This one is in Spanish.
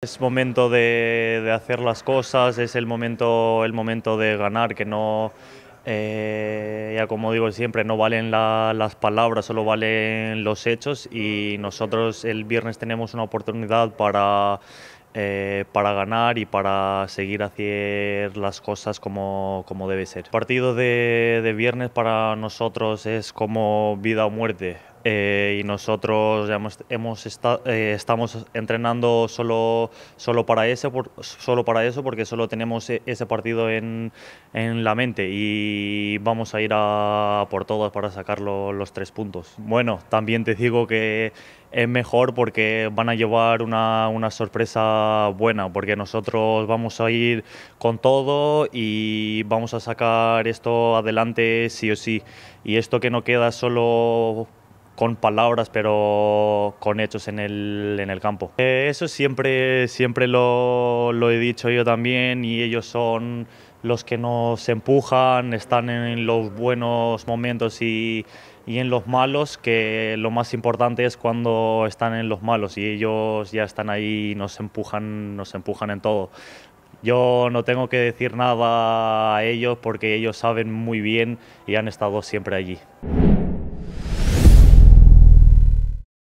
Es momento de, hacer las cosas, es el momento, el momento de ganar, que no, eh, ya como digo siempre, no valen las palabras, solo valen los hechos y nosotros el viernes tenemos una oportunidad para, eh, para ganar y para seguir haciendo las cosas como, debe ser. El partido de viernes para nosotros es como vida o muerte. Eh, y nosotros hemos, eh, estamos entrenando solo, solo, para eso, solo para eso porque solo tenemos e, ese partido en, en, la mente y vamos a ir a por todos para sacar los tres puntos. Bueno, también te digo que es mejor porque van a llevar una, una, sorpresa buena, porque nosotros vamos a ir con todo y vamos a sacar esto adelante sí o sí. Y esto que no queda solo con palabras, pero con hechos en el, campo. Eh, eso siempre, siempre lo, he dicho yo también y ellos son los que nos empujan, están en los buenos momentos y, en los malos, que lo más importante es cuando están en los malos y ellos ya están ahí y nos empujan, nos empujan en todo. Yo no tengo que decir nada a ellos porque ellos saben muy bien y han estado siempre allí.